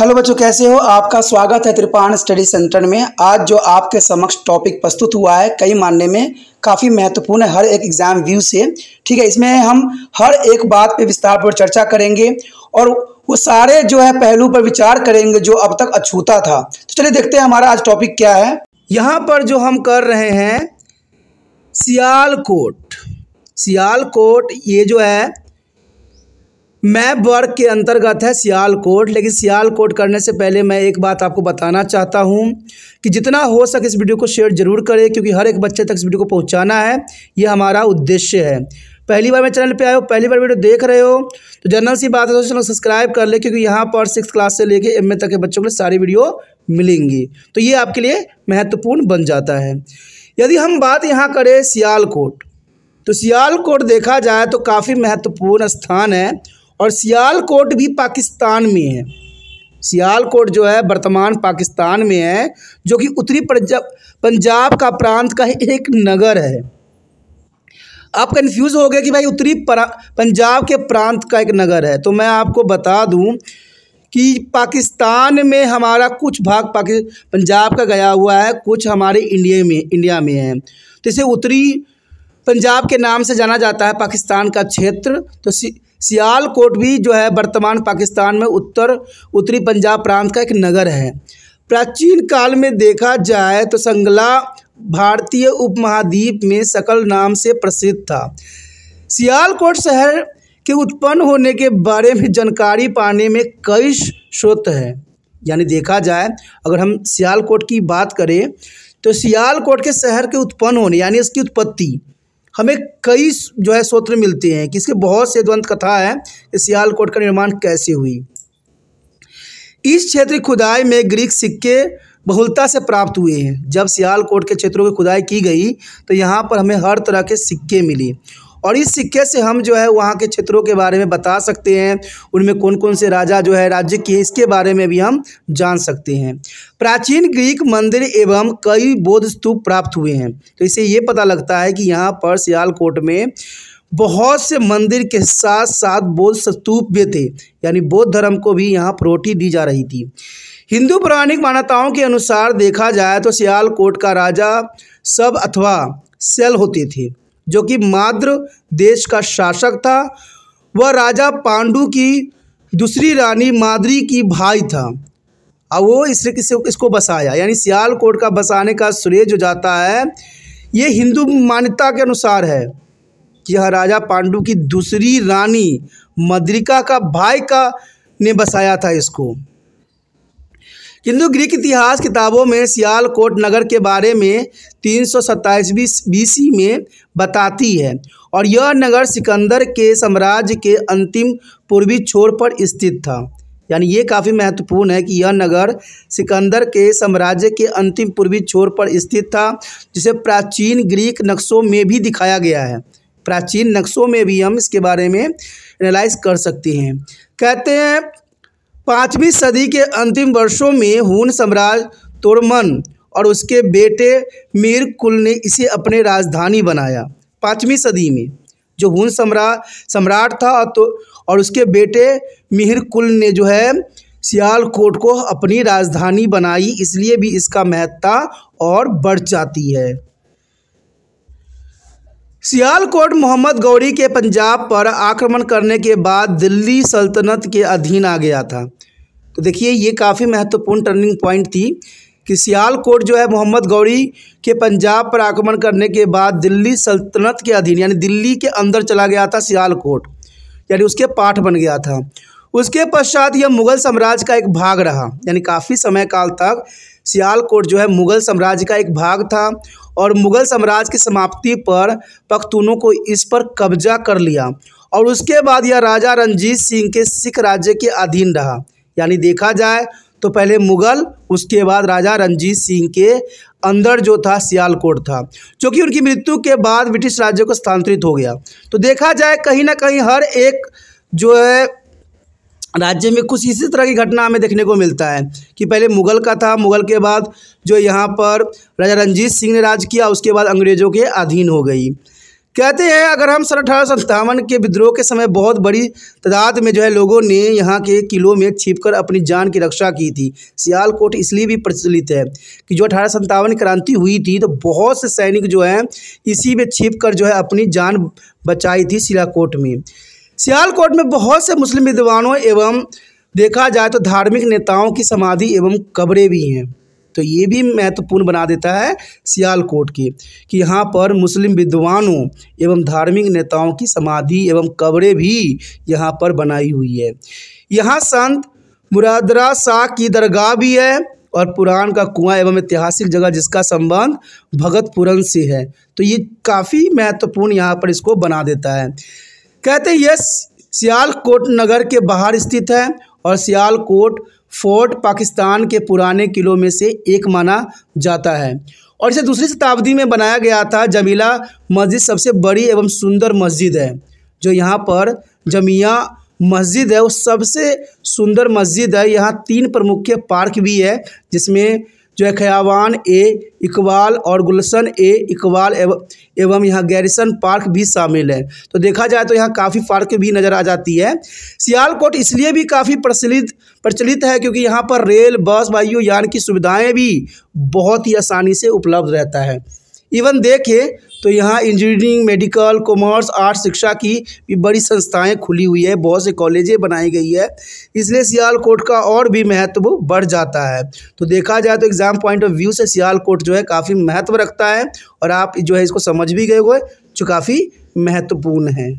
hello बच्चों कैसे हो आपका स्वागत है त्रिपाण स्टडी सेंटर में आज जो आपके समक्ष टॉपिक प्रस्तुत हुआ है कई मानने में काफ़ी महत्वपूर्ण है हर एक एग्ज़ाम व्यू से ठीक है इसमें हम हर एक बात पे विस्तार पर चर्चा करेंगे और वो सारे जो है पहलू पर विचार करेंगे जो अब तक अछूता था तो चलिए देखते हैं हमारा आज टॉपिक क्या है यहाँ पर जो हम कर रहे हैं सियालकोट सियालकोट ये जो है मैप वर्ग के अंतर्गत है सियालकोट लेकिन सियालकोट करने से पहले मैं एक बात आपको बताना चाहता हूँ कि जितना हो सके इस वीडियो को शेयर जरूर करें क्योंकि हर एक बच्चे तक इस वीडियो को पहुँचाना है ये हमारा उद्देश्य है पहली बार मैं चैनल पे आए हो पहली बार वीडियो देख रहे हो तो जनरल सी बात है तो चैनल सब्सक्राइब कर ले क्योंकि यहाँ पर सिक्स क्लास से लेके एम तक के बच्चों के लिए सारी वीडियो मिलेंगी तो ये आपके लिए महत्वपूर्ण बन जाता है यदि हम बात यहाँ करें सियालकोट तो सियालकोट देखा जाए तो काफ़ी महत्वपूर्ण स्थान है और सियालकोट भी पाकिस्तान में है सियालकोट जो है वर्तमान पाकिस्तान में है जो कि उत्तरी पंजाब का प्रांत का एक नगर है आप कन्फ्यूज़ हो गए कि भाई उत्तरी पंजाब के प्रांत का एक नगर है तो मैं आपको बता दूं कि पाकिस्तान में हमारा कुछ भाग पाकि पंजाब का गया हुआ है कुछ हमारे इंडिया में इंडिया में है तो इसे उत्तरी पंजाब के नाम से जाना जाता है पाकिस्तान का क्षेत्र तो सी सियालकोट भी जो है वर्तमान पाकिस्तान में उत्तर उत्तरी पंजाब प्रांत का एक नगर है प्राचीन काल में देखा जाए तो संगला भारतीय उपमहाद्वीप में सकल नाम से प्रसिद्ध था सियालकोट शहर के उत्पन्न होने के बारे में जानकारी पाने में कई स्रोत हैं यानी देखा जाए अगर हम सियालकोट की बात करें तो सियालकोट के शहर के उत्पन्न होने यानी इसकी उत्पत्ति हमें कई जो है सूत्र मिलते हैं कि इसके बहुत से द्वंद कथा है कि सियालकोट का निर्माण कैसे हुई इस क्षेत्र खुदाई में ग्रीक सिक्के बहुलता से प्राप्त हुए हैं जब सियालकोट के क्षेत्रों की खुदाई की गई तो यहाँ पर हमें हर तरह के सिक्के मिले और इस सिक्के से हम जो है वहाँ के क्षेत्रों के बारे में बता सकते हैं उनमें कौन कौन से राजा जो है राज्य किए इसके बारे में भी हम जान सकते हैं प्राचीन ग्रीक मंदिर एवं कई बौद्ध स्तूप प्राप्त हुए हैं तो इसे ये पता लगता है कि यहाँ पर सियालकोट में बहुत से मंदिर के साथ साथ बौद्ध स्तूप भी थे यानी बौद्ध धर्म को भी यहाँ प्रोटी दी जा रही थी हिंदू पौराणिक मान्यताओं के अनुसार देखा जाए तो सियालकोट का राजा सब अथवा सेल होते थे जो कि माद्र देश का शासक था वह राजा पांडु की दूसरी रानी माद्री की भाई था और वो इस इसको बसाया यानी सियालकोट का बसाने का श्रेय जो जाता है ये हिंदू मान्यता के अनुसार है कि यह राजा पांडु की दूसरी रानी मद्रिका का भाई का ने बसाया था इसको किंतु ग्रीक इतिहास किताबों में सियालकोट नगर के बारे में तीन सौ बीसी में बताती है और यह नगर सिकंदर के साम्राज्य के अंतिम पूर्वी छोर पर स्थित था यानी ये काफ़ी महत्वपूर्ण है कि यह नगर सिकंदर के साम्राज्य के अंतिम पूर्वी छोर पर स्थित था जिसे प्राचीन ग्रीक नक्शों में भी दिखाया गया है प्राचीन नक्शों में भी हम इसके बारे में एनालाइज कर सकते हैं कहते हैं पाँचवीं सदी के अंतिम वर्षों में हुन सम्राट तोरमन और उसके बेटे मीर कुल ने इसे अपने राजधानी बनाया पाँचवीं सदी में जो हुन सम्राट सम्राट था तो और उसके बेटे मिहिर कुल ने जो है सियालकोट को अपनी राजधानी बनाई इसलिए भी इसका महत्ता और बढ़ जाती है सियालकोट मोहम्मद गौरी के पंजाब पर आक्रमण करने के बाद दिल्ली सल्तनत के अधीन आ गया था तो देखिए ये काफ़ी महत्वपूर्ण टर्निंग पॉइंट थी कि सियालकोट जो है मोहम्मद गौरी के पंजाब पर आक्रमण करने के बाद दिल्ली सल्तनत के अधीन यानी दिल्ली के अंदर चला गया था सियालकोट यानी उसके पाठ बन गया था उसके पश्चात यह मुगल साम्राज्य का एक भाग रहा यानी काफ़ी समय काल तक सियालकोट जो है मुगल साम्राज्य का एक भाग था और मुग़ल साम्राज्य की समाप्ति पर पख्तूनों को इस पर कब्जा कर लिया और उसके बाद यह राजा रंजीत सिंह के सिख राज्य के अधीन रहा यानी देखा जाए तो पहले मुगल उसके बाद राजा रंजीत सिंह के अंदर जो था सियालकोट था क्योंकि उनकी मृत्यु के बाद ब्रिटिश राज्य को स्थानांतरित हो गया तो देखा जाए कहीं ना कहीं हर एक जो है राज्य में कुछ इसी तरह की घटना हमें देखने को मिलता है कि पहले मुगल का था मुगल के बाद जो यहाँ पर राजा रंजीत सिंह ने राज किया उसके बाद अंग्रेज़ों के अधीन हो गई कहते हैं अगर हम सन अठारह के विद्रोह के समय बहुत बड़ी तादाद में जो है लोगों ने यहाँ के किलों में छिपकर अपनी जान की रक्षा की थी सियालकोट इसलिए भी प्रचलित है कि जो अठारह सत्तावन क्रांति हुई थी तो बहुत से सैनिक जो हैं इसी में छिप कर जो है अपनी जान बचाई थी सियालकोट में सियालकोट में बहुत से मुस्लिम विद्वानों एवं देखा जाए तो धार्मिक नेताओं की समाधि एवं कब्रें भी हैं तो ये भी महत्वपूर्ण बना देता है सियालकोट की कि यहाँ पर मुस्लिम विद्वानों एवं धार्मिक नेताओं की समाधि एवं कब्रें भी यहाँ पर बनाई हुई है यहाँ संत मुरादरा शाह की दरगाह भी है और पुराण का कुआं एवं ऐतिहासिक जगह जिसका संबंध भगतपुरन से है तो ये काफ़ी महत्वपूर्ण यहाँ पर इसको बना देता है कहते हैं यह सियालकोट नगर के बाहर स्थित है और सियालकोट फोर्ट पाकिस्तान के पुराने किलों में से एक माना जाता है और इसे दूसरी शताब्दी में बनाया गया था जमीला मस्जिद सबसे बड़ी एवं सुंदर मस्जिद है जो यहाँ पर जमिया मस्जिद है वो सबसे सुंदर मस्जिद है यहाँ तीन प्रमुख पार्क भी है जिसमें जो है खयावान ए इकबाल और गुलशन ए इकबाल एव, एवं यहाँ गैरिसन पार्क भी शामिल है तो देखा जाए तो यहाँ काफ़ी पार्क भी नज़र आ जाती है सियालकोट इसलिए भी काफ़ी प्रचलित प्रचलित है क्योंकि यहाँ पर रेल बस वायु यान की सुविधाएं भी बहुत ही आसानी से उपलब्ध रहता है इवन देखिए तो यहाँ इंजीनियरिंग मेडिकल कॉमर्स आर्ट शिक्षा की भी बड़ी संस्थाएं खुली हुई है बहुत से कॉलेजें बनाई गई है इसलिए सियालकोट का और भी महत्व बढ़ जाता है तो देखा जाए तो एग्ज़ाम पॉइंट ऑफ व्यू से सियालकोट जो है काफ़ी महत्व रखता है और आप जो है इसको समझ भी गए हुए जो काफ़ी महत्वपूर्ण है